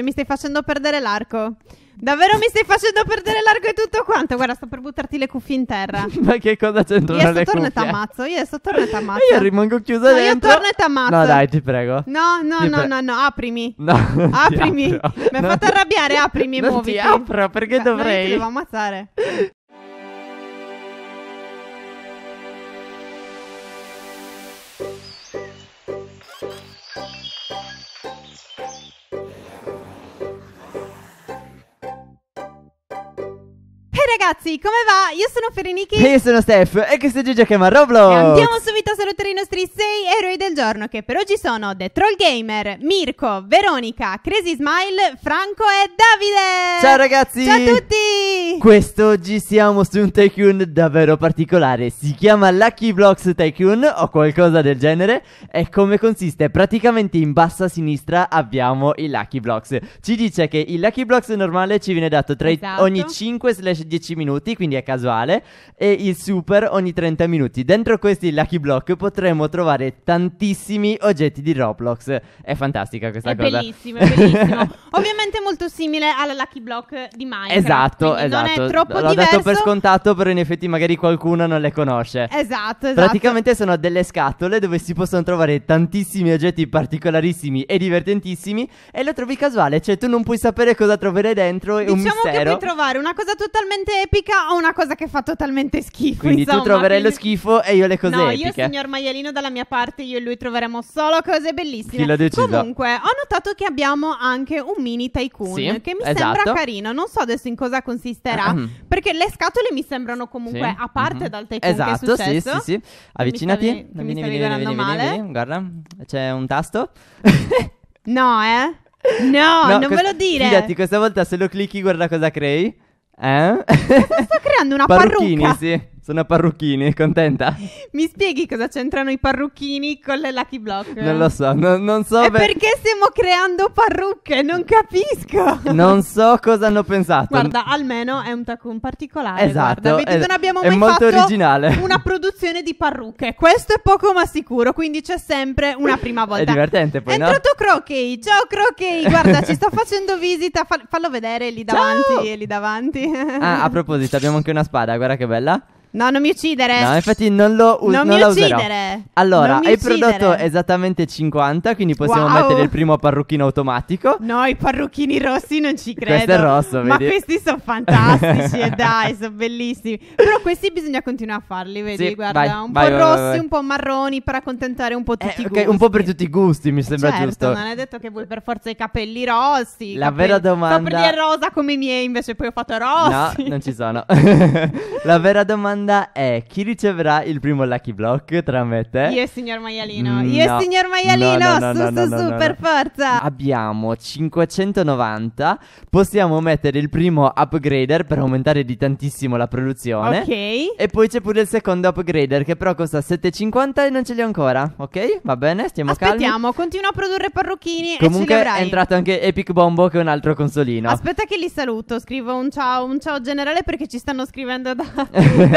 cioè mi stai facendo perdere l'arco. Davvero mi stai facendo perdere l'arco e tutto quanto? Guarda, sto per buttarti le cuffie in terra. Ma che cosa c'entra io le cuffie? Io torno e t'ammazzo, io adesso torno e t'ammazzo. io rimango chiusa no, dentro. io torno e t'ammazzo. No, dai, ti prego. No, no, no, pre- no, no, aprimi. No, aprimi. Mi hai fatto arrabbiare, aprimi, non muoviti. Non ti apro, perché cioè, dovrei? ti devo ammazzare. ragazzi, come va? Io sono Ferenichi E io sono Steph e questo è Gigi Chiama Roblox E andiamo subito a salutare i nostri 6 eroi del giorno Che per oggi sono The Troll Gamer, Mirko, Veronica, Crazy Smile, Franco e Davide Ciao ragazzi Ciao a tutti Quest'oggi siamo su un tycoon davvero particolare Si chiama Lucky Blocks Tycoon o qualcosa del genere E come consiste? Praticamente in basso a sinistra abbiamo i Lucky Blocks Ci dice che il Lucky Blocks normale ci viene dato tra esatto. ogni 5 10 10 minuti, quindi è casuale, e il super ogni 30 minuti. Dentro questi lucky block potremo trovare tantissimi oggetti di Roblox. È fantastica questa è cosa. Bellissimo, è bellissimo. Ovviamente molto simile alla lucky block di Minecraft. Esatto, esatto. Non è esatto. troppo L'ho diverso. dato per scontato, però in effetti magari qualcuno non le conosce. Esatto, esatto. Praticamente sono delle scatole dove si possono trovare tantissimi oggetti particolarissimi e divertentissimi e lo trovi casuale, cioè tu non puoi sapere cosa troverai dentro, è diciamo un mistero. Diciamo che puoi trovare una cosa totalmente totalmente epica o una cosa che fa totalmente schifo. Quindi insomma. tu troverai quindi... lo schifo e io le cose no, epiche. No, io, signor Maialino, dalla mia parte, io e lui troveremo solo cose bellissime. Chi l'ha deciso? Comunque, ho notato che abbiamo anche un mini tycoon sì, che mi esatto. sembra carino. Non so adesso in cosa consisterà, perché le scatole mi sembrano comunque sì. a mhm. parte dal tycoon esatto, sì, sì, sì. Avvicinati. Mi stavi, vieni, vieni, vieni, vieni, male. vieni, guarda, c'è un tasto. no, eh? No, no, non quest- ve lo dire. Fidati, questa volta se lo clicchi guarda cosa crei. Eh? Sto creando una Parrucchini, sì. Sono parrucchini, contenta? Mi spieghi cosa c'entrano i parrucchini con le Lucky Block? Non lo so, no, non so... È beh... perché stiamo creando parrucche, non capisco! Non so cosa hanno pensato. Guarda, almeno è un taccone particolare. Esatto. Guarda. Vedi, es- eh, non abbiamo mai molto originale. una produzione di parrucche. Questo è poco ma sicuro, quindi c'è sempre una prima volta. è divertente poi, È entrato no? Crokey, ciao Crokey! Guarda, ci sto facendo visita, Fa- fallo vedere lì davanti, ciao! lì davanti. ah, a proposito, abbiamo anche una spada, guarda che bella. No, non mi uccidere. No, infatti non lo us- non, non mi userò. uccidere. Allora, mi hai uccidere. prodotto esattamente 50, quindi possiamo Wow. mettere il primo parrucchino automatico. No, i parrucchini rossi non ci credo. Questo è rosso, Ma questi sono fantastici, eh, dai, sono bellissimi. Però questi bisogna continuare a farli, vedi? Sì, Guarda, vai, un vai, po' vai, rossi, vai, vai. un po' marroni per accontentare un po' Eh, tutti i gusti. un po' per tutti i gusti, mi sembra certo, giusto. non è detto che vuoi per forza i capelli rossi. La capelli- vera domanda- Sto per dire rosa come i miei, invece poi ho fatto rossi. No, non ci sono. la vera domanda domanda è chi riceverà il primo Lucky Block tra me e te? Io e signor Maialino. Io no. e signor Maialino, no, no, su su su, per forza. Abbiamo 590, possiamo mettere il primo upgrader per aumentare di tantissimo la produzione. Ok. E poi c'è pure il secondo upgrader che però costa 7,50 e non ce li ho ancora, ok? Va bene, stiamo Aspettiamo, continua a produrre parrucchini Comunque è entrato anche Epic Bombo che è un altro consolino. Aspetta che li saluto, scrivo un ciao, un ciao generale perché ci stanno scrivendo da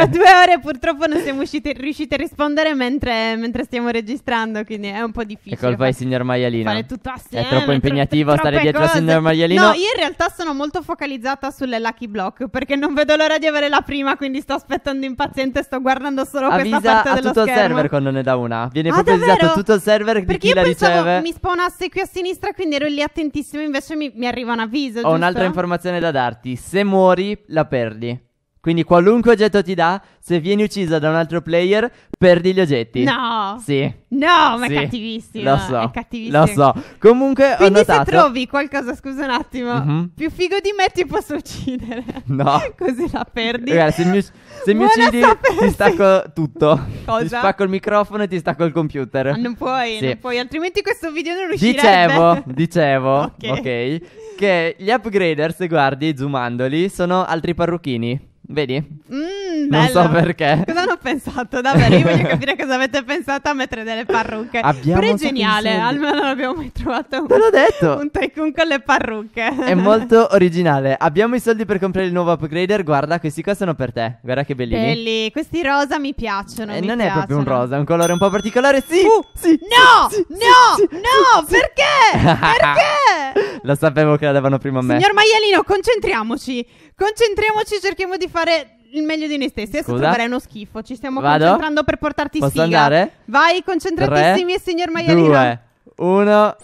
due ore purtroppo non siamo usciti, riusciti a rispondere mentre, mentre, stiamo registrando, quindi è un po' difficile. È colpa di signor Maialino. Fare tutto assieme. È troppo impegnativo tro- stare dietro cose. signor Maialino. No, io in realtà sono molto focalizzata sulle Lucky Block perché non vedo l'ora di avere la prima, quindi sto aspettando impaziente, sto guardando solo Avvisa questa parte dello schermo. tutto il server quando ne dà una. Viene ah, proprio avvisato tutto il server di perché chi la riceve. Perché io mi spawnasse qui a sinistra, quindi ero lì attentissimo, invece mi, mi arriva un avviso, Ho giusto? un'altra informazione da darti. Se muori, la perdi. Quindi qualunque oggetto ti dà, se vieni uccisa da un altro player, perdi gli oggetti. No! Sì. No, ma sì. è cattivissimo. Lo so. È cattivissimo. Lo so. Comunque Quindi ho notato... se trovi qualcosa, scusa un attimo, mm-hmm. più figo di me ti posso uccidere. No. Così la perdi. Guarda, se mi, se mi uccidi ti stacco tutto. Cosa? Ti spacco il microfono e ti stacco il computer. Ma ah, non puoi, sì. non puoi, altrimenti questo video non riuscirebbe. Dicevo, dicevo, ok, okay che gli upgrader, se guardi, zoomandoli, sono altri parrucchini. Vedi? Mm, Mm, non so perché. Cosa hanno pensato? Davvero, io voglio capire cosa avete pensato a mettere delle parrucche. Abbiamo Però è geniale, almeno non abbiamo mai trovato un, Te l'ho detto. un tycoon con le parrucche. È molto originale. Abbiamo i soldi per comprare il nuovo upgrader. Guarda, questi qua sono per te. Guarda che bellini. Belli, questi rosa mi piacciono. E eh, mi non piacciono. è proprio un rosa, è un colore un po' particolare. Sì, uh, sì no, sì, no, sì, no, perché? perché? Lo sapevo che la davano prima a me. Signor Maialino, concentriamoci. Concentriamoci, cerchiamo di fare il meglio di noi stessi. Adesso Scusa? troverai uno schifo. Ci stiamo Vado? concentrando per portarti Posso sfiga. andare? Vai, concentratissimi, Tre, signor Maialino. Due, uno.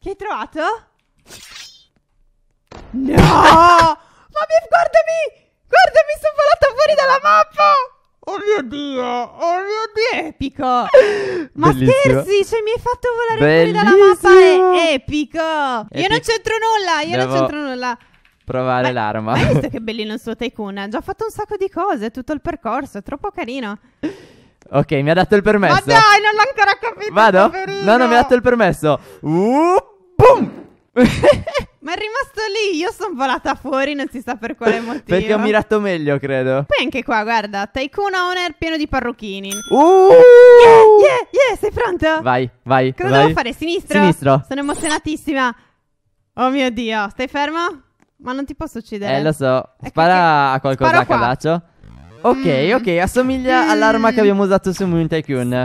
Che hai trovato? No! Ma guardami! Guardami, sono volato fuori dalla mappa! Oh mio Dio! Oh mio Dio! Epico! Ma Bellissimo. scherzi, cioè mi hai fatto volare Bellissimo. fuori dalla mappa! È epico! Epic. Io non c'entro nulla, io Devo... non c'entro nulla provare Beh, l'arma. Hai visto che bellino il suo tycoon? Ha già fatto un sacco di cose, tutto il percorso, è troppo carino. Ok, mi ha dato il permesso. Ma dai, non l'ho ancora capito. Vado? Poverino. No, non mi ha dato il permesso. Uh, boom! Ma è rimasto lì, io sono volata fuori, non si sa per quale motivo. Perché ho mirato meglio, credo. Poi anche qua, guarda, Tycoon Owner pieno di parrucchini. Uh! Yeah, yeah, yeah, sei pronto? Vai, vai, Cosa vai. devo fare? Sinistro? Sinistro. Sono emozionatissima. Oh mio Dio, stai fermo? Ma non ti posso uccidere. Eh, lo so. Spara a qualcosa a casaccio. Mm. Ok, ok, assomiglia mm. all'arma che abbiamo usato su Moon Tycoon. No,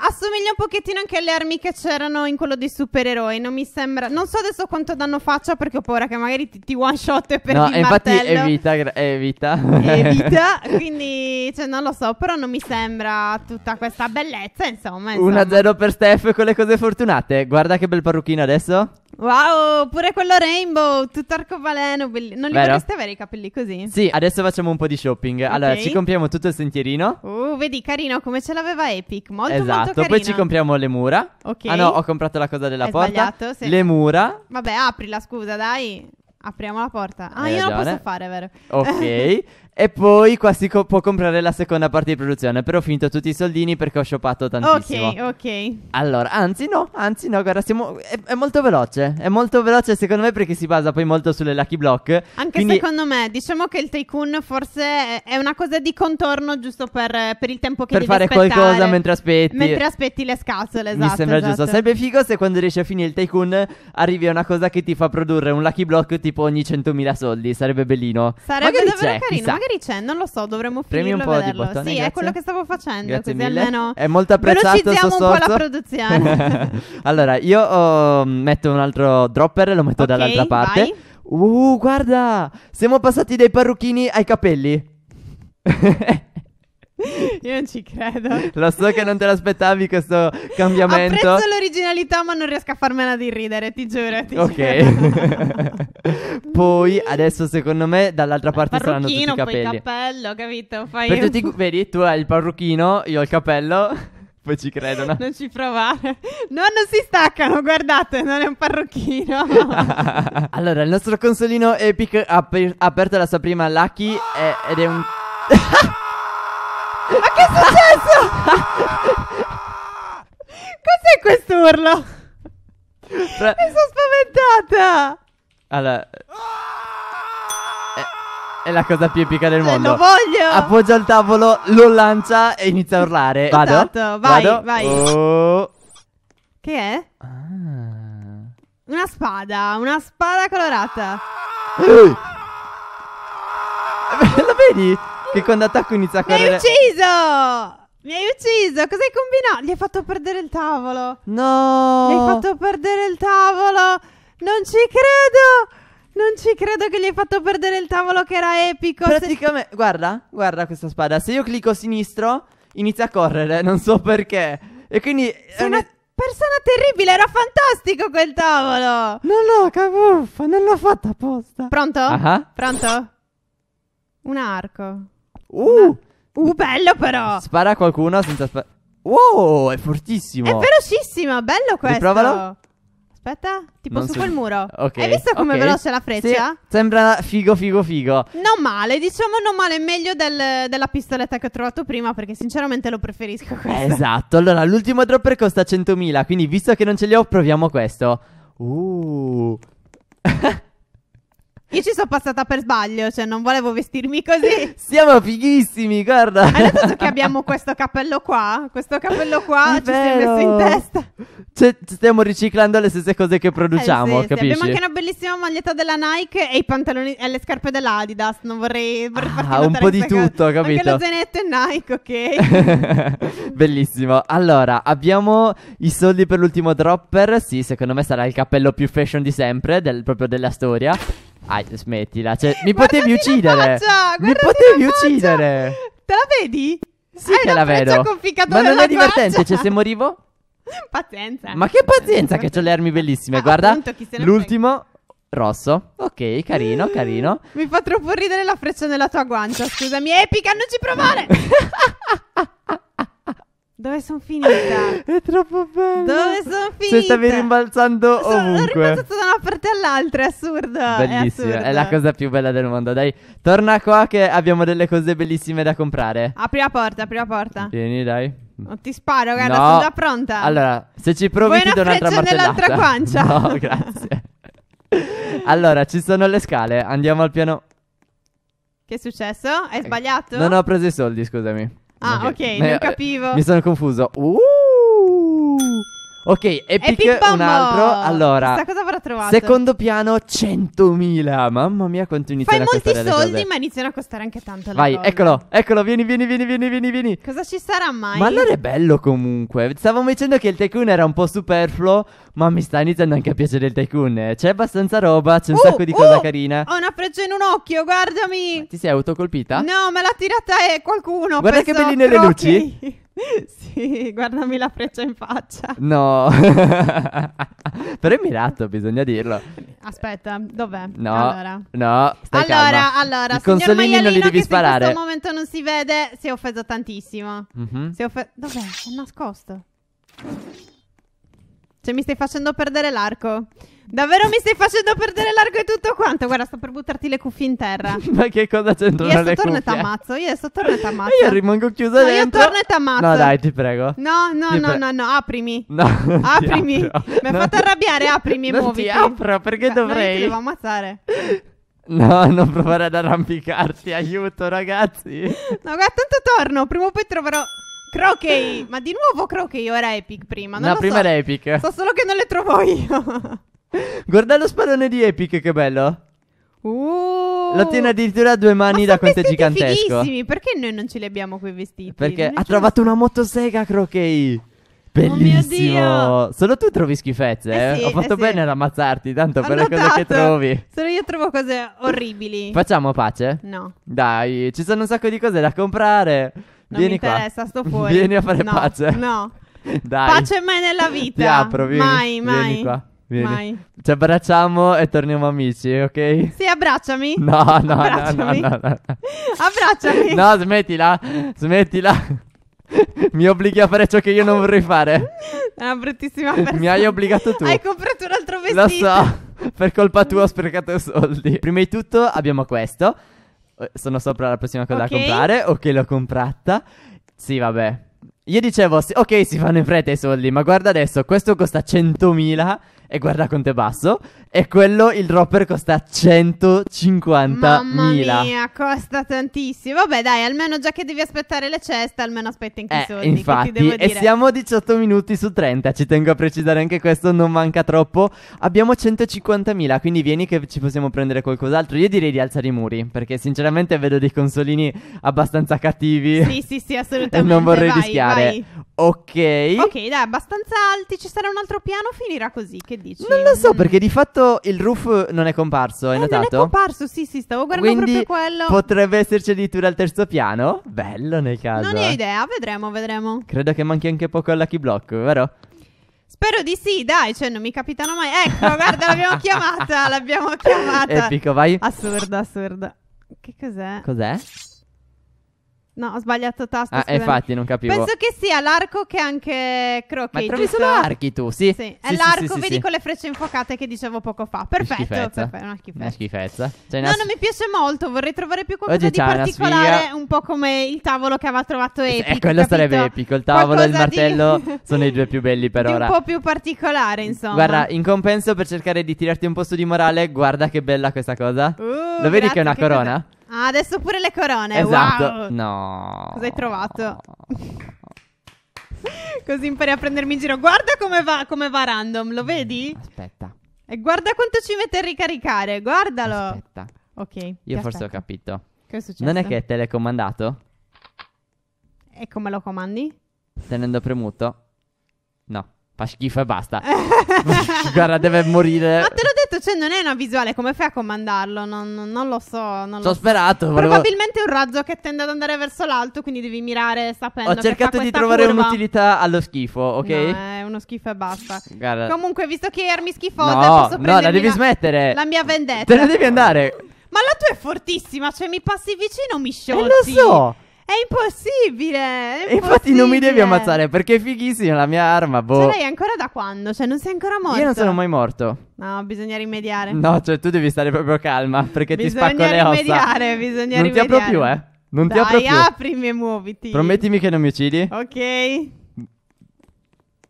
assomiglia un pochettino anche alle armi che c'erano in quello dei supereroi. Non mi sembra. Non so adesso quanto danno faccia perché ho paura che magari ti, ti one shot e per no, il infatti martello. No, evita, evita. Evita, quindi cioè, non lo so, però non mi sembra tutta questa bellezza, insomma. 1-0 per Steph con le cose fortunate. Guarda che bel parrucchino adesso. Wow, pure quello rainbow, tutto arcobaleno, belli- non li Vero? vorreste avere i capelli così? Sì, adesso facciamo un po' di shopping. Allora, Ok. ci compriamo tutto il sentierino. Uh, vedi, carino, come ce l'aveva Epic, molto esatto, molto carino. poi ci compriamo le mura. Ok. Ah no, ho comprato la cosa della Hai porta. sbagliato, sì. Le mura. Vabbè, aprila, scusa, dai. Apriamo la porta. Ah, Hai io non la posso fare, vero? Ok. E poi qua si co- può comprare la seconda parte di produzione. Però ho finito tutti i soldini perché ho shoppato tantissimo. Ok, ok. Allora, anzi no, anzi no, guarda, siamo... è, è, molto veloce. È molto veloce secondo me perché si basa poi molto sulle lucky block. Anche quindi... secondo me, diciamo che il tycoon forse è una cosa di contorno giusto per, per il tempo che per devi aspettare. Per fare qualcosa mentre aspetti. Mentre aspetti le scatole, esatto. Mi sembra esatto. giusto. Sarebbe figo se quando riesci a finire il tycoon arrivi a una cosa che ti fa produrre un lucky block tipo ogni 100.000 soldi. Sarebbe bellino. Sarebbe magari davvero c'è, carino. Chissà magari c'è, non lo so, dovremmo Premi un po' vederlo. di bottone, Sì, grazie. è quello che stavo facendo, Grazie così mille. almeno È molto apprezzato velocizziamo sto un po' la produzione. allora, io oh, metto un altro dropper, lo metto Ok, dall'altra parte. vai. Uh, guarda! Siamo passati dai parrucchini ai capelli. Io non ci credo. Lo so che non te l'aspettavi questo cambiamento. Apprezzo l'originalità, ma non riesco a farmela di ridere, ti giuro. Ti ok. Poi adesso secondo me dall'altra parte saranno tutti i capelli. Poi il cappello, capito? Fai per tutti, vedi, tu hai il parrucchino, io ho il cappello. Poi ci credono. Non ci provare. No, non si staccano, guardate, non è un parrucchino. allora, il nostro consolino Epic ha, aperto la sua prima Lucky è- eh, ed è un... Ma che è successo? Cos'è quest'urlo? Fra... Mi sono spaventata! Allora... È, è la cosa più epica del eh, mondo. Lo voglio! Appoggia il tavolo, lo lancia e inizia a urlare. Vado? Esatto, vai, Vado? vai. Oh. Che è? Ah. Una spada, una spada colorata. Lo vedi? che quando attacco inizia a correre. Mi hai ucciso! Mi hai ucciso! Cos'hai combinato? Gli hai fatto perdere il tavolo! No! Gli hai fatto perdere il tavolo! Non ci credo! Non ci credo che gli hai fatto perdere il tavolo che era epico. Praticamente, se... guarda, guarda questa spada. Se io clicco sinistro, inizia a correre, non so perché. E quindi... Sei una... persona terribile, era fantastico quel tavolo. Non l'ho, cavuffa, non l'ho fatta apposta. Pronto? uh-huh. Pronto? Un arco. Uh! Uh, bello però! Spara a qualcuno senza sparare. Wow, è fortissimo! È velocissimo, bello questo! Riprovalo. Aspetta, tipo non su so... quel muro. Ok. Hai visto come okay. veloce la freccia? Sì, sembra figo, figo, figo. Non male, diciamo non male, meglio del, della pistoletta che ho trovato prima perché sinceramente lo preferisco questa. Esatto, allora l'ultimo dropper costa 100.000, quindi visto che non ce li ho proviamo questo. Uh. Io ci sono passata per sbaglio, cioè non volevo vestirmi così. Siamo fighissimi, guarda. Hai notato che abbiamo questo cappello qua? Questo cappello qua È ci si è messo in testa. Cioè, stiamo riciclando le stesse cose che produciamo, eh sì, capisci? Sì. Abbiamo anche una bellissima maglietta della Nike e i pantaloni e le scarpe dell'Adidas. Non vorrei, vorrei ah, un po' di tutto, caso. capito? Anche lo zainetto e Nike, ok? Bellissimo. Allora, abbiamo i soldi per l'ultimo dropper. Sì, secondo me sarà il cappello più fashion di sempre, del, proprio della storia. Ah, smettila. Cioè, mi potevi uccidere. Faccia, mi potevi uccidere. Te la vedi? Sì, Hai che la vedo. Ma non è divertente. Cioè, faccia. Cioè, se morivo. Pazienza. Ma che pazienza, che ho le armi bellissime. Ah, Guarda, appunto, l'ultimo rosso. Ok, carino, mm. carino. Mi fa troppo ridere la freccia nella tua guancia. Scusami, Epica, non ci provare. Dove sono finita? È troppo bello. Dove sono finita? Se stavi rimbalzando sono, ovunque. Sono rimbalzata da una parte all'altra, è assurdo. Bellissimo, è, assurdo. è, la cosa più bella del mondo. Dai, torna qua che abbiamo delle cose bellissime da comprare. Apri la porta, apri la porta. Vieni, dai. Non ti sparo, guarda, no. sono già pronta. Allora, se ci provi Vuoi ti do un'altra martellata. nell'altra guancia. No, grazie. allora, ci sono le scale. Andiamo al piano. Che è successo? Hai eh, sbagliato? Non ho preso i soldi, scusami. Ah, ok, okay non capivo. Mi sono confuso. Uh! Ok, Epic, Epic un altro. Allora, Chissà cosa avrà trovato. secondo piano 100.000. Mamma mia, quanto iniziano Fai a costare molti soldi, ma iniziano a costare anche tanto. Vai, cosa. eccolo, eccolo, vieni, vieni, vieni, vieni, vieni, vieni. Cosa ci sarà mai? Ma allora è bello comunque. Stavamo dicendo che il tycoon era un po' superfluo, ma mi sta iniziando anche a piacere il tycoon. C'è abbastanza roba, c'è un uh, sacco di uh, cosa carina. Ho una freccia in un occhio, guardami. Ma ti sei autocolpita? No, me l'ha tirata eh, qualcuno. Guarda che belline le luci. Sì, guardami la freccia in faccia. No, però è mirato, bisogna dirlo. Aspetta, dov'è? No, allora. no, stai allora, calma. allora, I consolini non li devi sparare. in questo momento non si vede, si è offeso tantissimo. Mm-hmm. Si è offe- dov'è? È nascosto. Cioè, mi stai facendo perdere l'arco. Davvero mi stai facendo perdere largo e tutto quanto? Guarda, sto per buttarti le cuffie in terra. Ma che cosa c'entra io le cuffie? Io torno e t'ammazzo, io sto torno e t'ammazzo. Io rimango chiusa no, dentro. io torno e ammazzo. No, dai, ti prego. No, no, ti no, pre- no, no, aprimi. No, aprimi. Mi hai no, fatto arrabbiare, aprimi e muoviti. ti apro, perché Beh, dovrei? Noi ti devo ammazzare. No, non provare ad arrampicarti, aiuto ragazzi. No, guarda, tanto torno, prima o poi troverò... Crokey, ma di nuovo Crokey o era Epic prima? Non no, prima so. era Epic. So solo che non le trovo io. Guarda lo spadone di Epic, che bello. Uh, lo tiene addirittura a due mani ma da quanto è gigantesco. Fighissimi. Perché noi non ce li abbiamo quei vestiti? Perché ha trovato una motosega, Crokey. Oh Bellissimo. Oh Solo tu trovi schifezze, eh? eh? Ho fatto eh bene ad ammazzarti, tanto Ho per notato. le cose che trovi. Solo io trovo cose orribili. Facciamo pace? No. Dai, ci sono un sacco di cose da comprare. Non Vieni mi interessa, qua. sto fuori. Vieni a fare no, pace. No. Dai. Pace mai nella vita. Ti apro, vieni. Mai, mai. Vieni qua. Vieni. Mai. Ci abbracciamo e torniamo amici, ok? Sì, abbracciami. No, no, abbracciami. no, no, no, no. abbracciami. No, smettila, smettila. Mi obblighi a fare ciò che io non vorrei fare. È una bruttissima persona. Mi hai obbligato tu. Hai comprato un altro vestito. Lo so, per colpa tua ho sprecato soldi. Prima di tutto abbiamo questo. Eh, sono sopra la prossima cosa okay. da comprare. Ok, l'ho comprata. Sì, vabbè. Io dicevo, sì, ok, si fanno in fretta i soldi, ma guarda adesso, questo costa 100.000 e guarda quanto è basso. E quello, il dropper, costa 150.000. Mamma mia, costa tantissimo. Vabbè, dai, almeno già che devi aspettare le ceste, almeno aspetta anche eh, i soldi. Infatti, e siamo a 18 minuti su 30. Ci tengo a precisare anche questo, non manca troppo. Abbiamo 150.000, quindi vieni che ci possiamo prendere qualcos'altro. Io direi di alzare i muri, perché sinceramente vedo dei consolini abbastanza cattivi. Sì, sì, sì, assolutamente. E non vorrei vai, rischiare. Vai. Ok. Ok, dai, abbastanza alti. Ci sarà un altro piano, finirà così. Che dici? Non lo so mm. perché di fatto il roof non è comparso, hai eh, notato? Non è comparso, sì, sì, stavo guardando Quindi proprio quello. Potrebbe esserci addirittura al terzo piano? Bello nel caso. Non ho eh. idea, vedremo, vedremo. Credo che manchi anche poco al lucky block, vero? Spero di sì, dai, cioè non mi capitano mai. Ecco, guarda, l'abbiamo chiamata, l'abbiamo chiamata. Epico, vai. Assurda, assurda. Che cos'è? Cos'è? No, ho sbagliato tasto. Ah, infatti, non capivo. Penso che sia l'arco che anche Crockett. Ma trovi solo archi tu, sì. sì. sì è sì, l'arco, vedi, con le frecce infuocate che dicevo poco fa. Perfetto. Schifezza. Perfetto. Una schifezza. Una schifezza. Cioè, no, s- non mi piace molto. Vorrei trovare più qualcosa Oggi di particolare. Un po' come il tavolo che aveva trovato eh, Epic. Eh, quello capito? sarebbe epico. Il tavolo e il martello di... sono i due più belli per ora. Un po' più particolare, insomma. Guarda, in compenso, per cercare di tirarti un po' di morale, guarda che bella questa cosa. Uh, Lo vedi che è una che corona? Ah, adesso pure le corone. Esatto. Wow. No. Cosa hai trovato? Così impari a prendermi in giro. Guarda come va, come va random, lo mm, vedi? Aspetta. E guarda quanto ci mette a ricaricare, guardalo. Aspetta. Ok. Io forse aspetta. ho capito. Che è successo? Non è che è telecomandato? E come lo comandi? Tenendo premuto? No. Fa schifo e basta. Guarda, deve morire. Ma te l'ho detto, cioè, non è una visuale. Come fai a comandarlo? Non, non, non lo so. Non Ci ho sperato. Volevo... Probabilmente è un razzo che tende ad andare verso l'alto. Quindi devi mirare sapendo. Ho cercato di trovare curva. un'utilità allo schifo, ok? No, è uno schifo e basta. Guarda. Comunque, visto che armi schifosa, no, posso No, la devi la... smettere. La mia vendetta. Te ne devi andare. Ma la tua è fortissima. Cioè, mi passi vicino, mi sciolti. Eh, lo so. È impossibile! È Infatti impossibile. non mi devi ammazzare perché è fighissima la mia arma, boh. Ce l'hai ancora da quando? Cioè non sei ancora morto? Io non sono mai morto. No, bisogna rimediare. No, cioè tu devi stare proprio calma perché ti spacco le ossa. Bisogna rimediare, bisogna rimediare. Non ti apro più, eh. Non Dai, ti apro più. Dai, aprimi e muoviti. Promettimi che non mi uccidi. Ok.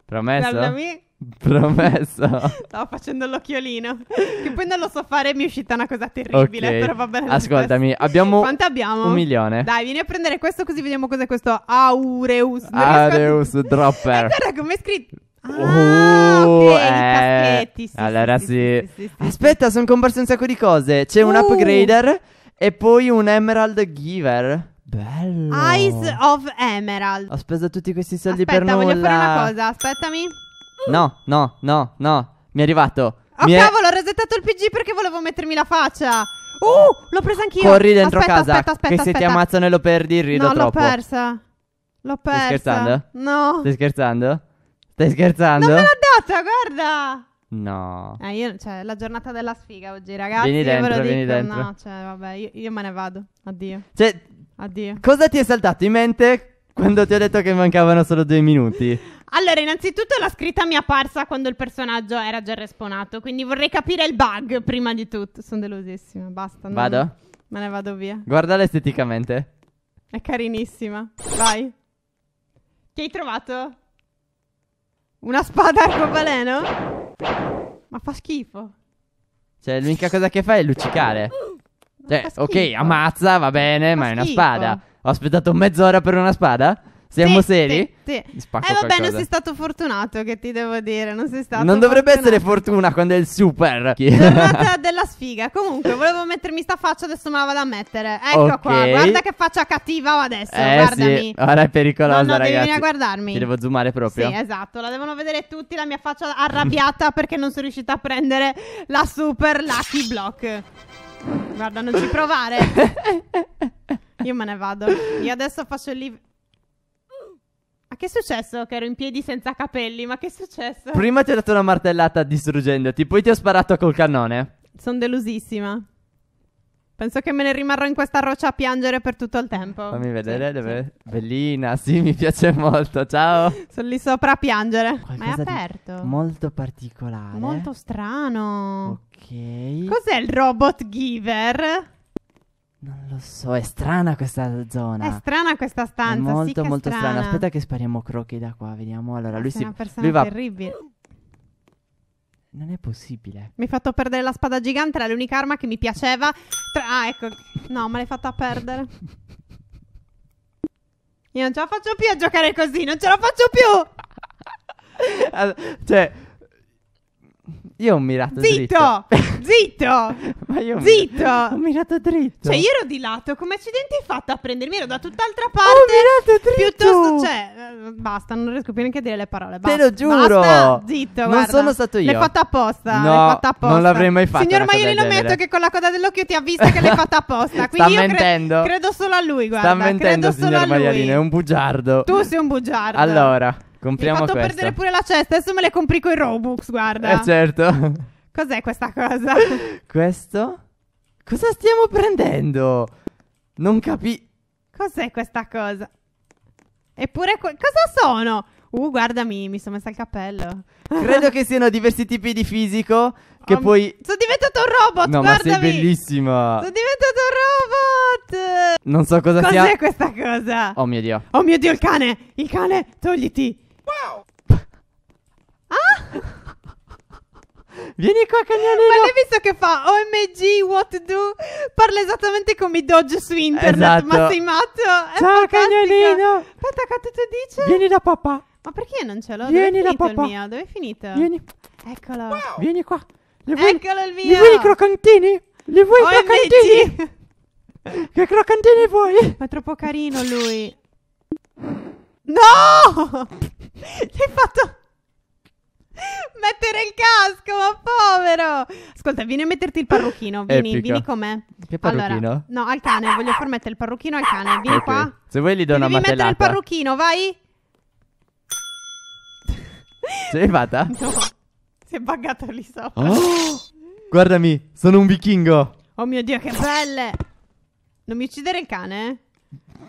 Promesso? Guardami. Promesso. Stavo facendo l'occhiolino. Che poi non lo so fare mi è uscita una cosa terribile. Okay. Però va bene. Ascoltami, abbiamo. Quanto abbiamo? Un milione. Dai, vieni a prendere questo così vediamo cos'è questo Aureus. Non Aureus a... Dropper. E eh, guarda è scritto. Ah, oh, okay, eh, cassetti, sì, allora sì, sì. sì, Aspetta, sono comparse un sacco di cose. C'è uh. un upgrader e poi un emerald giver. Bello. Eyes of Emerald. Ho speso tutti questi soldi Aspetta, per nulla. Aspetta, voglio fare una cosa. Aspettami. No, no, no, no. Mi è arrivato. Oh, Mi è- cavolo, ho resettato il PG perché volevo mettermi la faccia. Uh, l'ho presa anch'io. Corri dentro aspetta, casa. Aspetta, aspetta, che se ti ammazzano e lo perdi, rido no, troppo. l'ho persa. L'ho persa. Stai scherzando? No. Stai scherzando? Stai scherzando? Non me l'ha data, guarda. No. Eh, io, cioè, la giornata della sfiga oggi, ragazzi. Vieni dentro, vieni dico, dentro. No, cioè, vabbè, io, io me ne vado. Addio. Cioè, addio. cosa ti è saltato in mente quando ti ho detto che mancavano solo due minuti? Allora, innanzitutto la scritta mi è apparsa quando il personaggio era già respawnato, quindi vorrei capire il bug prima di tutto. Sono delusissima, basta. Non... Vado? Me ne vado via. Guardala esteticamente. È carinissima. Vai. Che hai trovato? Una spada arcobaleno? Ma fa schifo. Cioè, l'unica cosa che fa è luccicare. Mm, cioè, ok, ammazza, va bene, ma, ma è una spada. Ho aspettato mezz'ora per una spada? Siamo sì, seri? Sì. sì. Eh vabbè, qualcosa. non sei stato fortunato, che ti devo dire. Non sei stato. Non dovrebbe fortunato. essere fortuna quando è il super. Tornata della sfiga. Comunque, volevo mettermi sta faccia, adesso me la vado a mettere. Ecco okay. qua, guarda che faccia cattiva ho adesso. Eh, guardami. Sì. Ora è pericolosa, no, no, ragazzi. Devi venire a guardarmi. Ti devo zoomare proprio. Sì, esatto. La devono vedere tutti la mia faccia arrabbiata perché non sono riuscita a prendere la super lucky block. Guarda, non ci provare. Io me ne vado. Io adesso faccio il live. Ma che è successo che ero in piedi senza capelli? Ma che è successo? Prima ti ho dato una martellata distruggendoti, poi ti ho sparato col cannone. Sono delusissima. Penso che me ne rimarrò in questa roccia a piangere per tutto il tempo. Fammi vedere sì, dove. Sì. Bellina, sì, mi piace molto. Ciao. Sono lì sopra a piangere. Qualcosa Ma è aperto. Molto particolare. Molto strano. Ok. Cos'è il robot giver? Non lo so, è strana questa zona. È strana questa stanza. È molto, sì molto strana. strana. Aspetta, che spariamo crocchi da qua. Vediamo. Allora, ah, lui Sei si. Una persona lui va... terribile. Non è possibile. Mi hai fatto perdere la spada gigante, era l'unica arma che mi piaceva. Tra... Ah, ecco. No, me l'hai fatta perdere. Io non ce la faccio più a giocare così, non ce la faccio più. cioè, io ho mirato zitto, dritto. Zitto! Ma io zitto! Ho mirato dritto. Cioè, io ero di lato. Come accidenti hai fatto a prendermi? Ero da tutt'altra parte. Ho mirato dritto! Piuttosto, cioè, eh, basta, non riesco più neanche a dire le parole. Basta, Te lo giuro! Basta, zitto, Non sono stato io. L'hai fatta apposta. No, l'hai fatta apposta. non l'avrei mai fatto. Signor Maiolino, metto che con la coda dell'occhio ti ha visto che l'hai fatta apposta. Quindi Sta io mentendo. Cre- credo solo a lui, guarda. Sta mentendo, credo signor Maiolino, è un bugiardo. Tu sei un bugiardo. Allora... Compriamo Mi hai fatto questa. perdere pure la cesta, adesso me le compri con i Robux, guarda. Eh certo. Cos'è questa cosa? Questo? Cosa stiamo prendendo? Non capi... Cos'è questa cosa? Eppure, que- cosa sono? Uh, guardami, mi sono messa il cappello. Credo che siano diversi tipi di fisico che oh, poi... Sono diventato un robot, no, guardami! ma sei bellissima! Sono diventato un robot! Non so cosa Cos'è sia... Cos'è questa cosa? Oh mio Dio. Oh mio Dio, il cane! Il cane, togliti! Wow! Ah! Vieni qua, cagnolino. Ma l'hai visto che fa OMG, what do? Parla esattamente come i dodge su internet. Esatto. Ma sei matto? È Ciao, cagnolino. Aspetta, che tu dice? Vieni da papà. Ma perché non ce l'ho? Vieni Dove è da papà. il mio? Dove è finito? Vieni. Eccolo. Wow. Vieni qua. Le vuoi, Eccolo il mio. Li vuoi i croccantini? Li vuoi i croccantini? che croccantini vuoi? Ma è troppo carino lui. No! L'hai fatto mettere il casco, ma povero! Ascolta, vieni a metterti il parrucchino, vieni, Epico. vieni con me. Che parrucchino? Allora, no, al cane, voglio far mettere il parrucchino al cane, vieni okay. qua. Se vuoi gli do Ti una devi martellata. Devi mettere il parrucchino, vai! Ce l'hai fatta? No, si è buggata lì sopra. Oh, guardami, sono un vichingo! Oh mio Dio, che belle! Non mi uccidere il cane?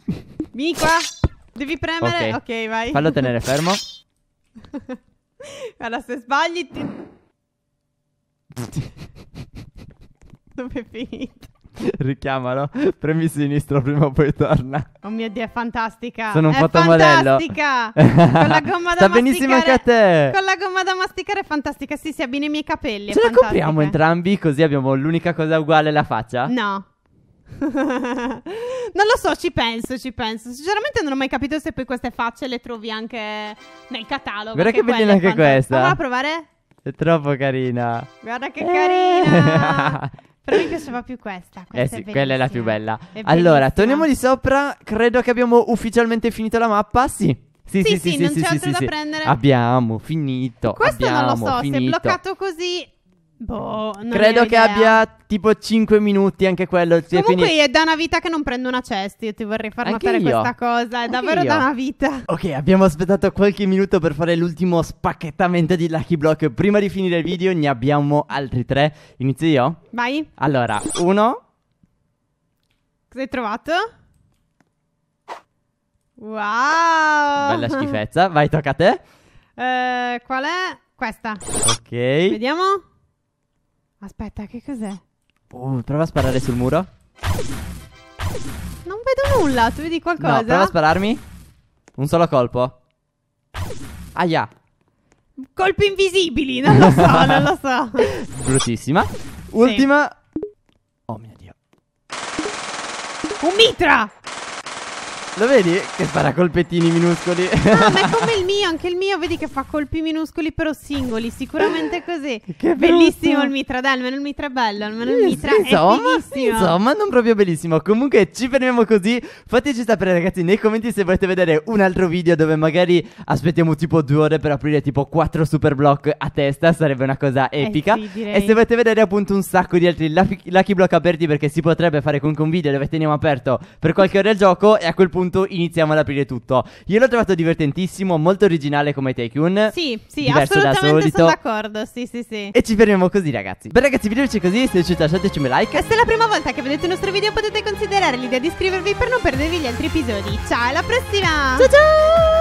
Eh? Vieni qua! Devi premere. Ok, vai. Fallo tenere fermo. Guarda, se sbagli. Ti... Dove è finito? Richiamalo. Premi sinistro prima o poi torna. Oh mio dio, è fantastica. Sono un è fotomodello. fantastica. Con la gomma da Sta masticare. benissimo anche a te. Con la gomma da masticare è fantastica. Sì, si abbina i miei capelli. Ce la copriamo entrambi così abbiamo l'unica cosa uguale la faccia? No. non lo so, ci penso, ci penso. Sinceramente non ho mai capito se poi queste facce le trovi anche nel catalogo. Guarda che bella anche quanta... questa. Prova a provare. È troppo carina. Guarda che eh. carina. Però mi piaceva più questa. questa eh sì, è quella è la più bella. Allora, torniamo di sopra. Credo che abbiamo ufficialmente finito la mappa. Sì. Sì, sì, sì, sì, sì non sì, c'è altro da prendere. Abbiamo finito. Questo abbiamo non lo so, finito. se è bloccato così Boh, non Credo che idea. abbia tipo 5 minuti anche quello. Comunque quindi... è da una vita che non prendo una cesta. Io ti vorrei far anche notare io. questa cosa. È anche davvero io. da una vita. Ok, abbiamo aspettato qualche minuto per fare l'ultimo spacchettamento di Lucky Block. Prima di finire il video ne abbiamo altri tre. Inizio io? Vai. Allora, uno. Cos'hai trovato? Wow. Bella schifezza. Vai, tocca a te. Eh, qual è? Questa. Ok. Vediamo. Aspetta, che cos'è? Uh, prova a sparare sul muro. Non vedo nulla, tu vedi qualcosa? No, prova a spararmi. Un solo colpo. Aia. Colpi invisibili, non lo so, non lo so. Bruttissima. Ultima. Sì. Oh mio dio. Un mitra! Lo vedi che farà colpettini minuscoli? No, ah, ma è come il mio, anche il mio, vedi che fa colpi minuscoli però singoli, sicuramente così. Che bellissimo il mitra, dai, almeno il mitra è bello, almeno il mitra sì, insomma, Insomma, non proprio bellissimo. Comunque ci fermiamo così. Fateci sapere ragazzi nei commenti se volete vedere un altro video dove magari aspettiamo tipo due ore per aprire tipo quattro super block a testa, sarebbe una cosa epica. Eh sì, e se volete vedere appunto un sacco di altri lucky block aperti perché si potrebbe fare comunque un video dove teniamo aperto per qualche ora il gioco e a quel punto punto iniziamo ad aprire tutto. Io l'ho trovato divertentissimo, molto originale come Takeun. Sì, sì, assolutamente sono d'accordo. Sì, sì, sì. E ci fermiamo così, ragazzi. Beh, ragazzi, vi vedo così. Se ci lasciateci un like. E se è la prima volta che vedete il nostro video, potete considerare l'idea di iscrivervi per non perdervi gli altri episodi. Ciao, alla prossima! Ciao ciao!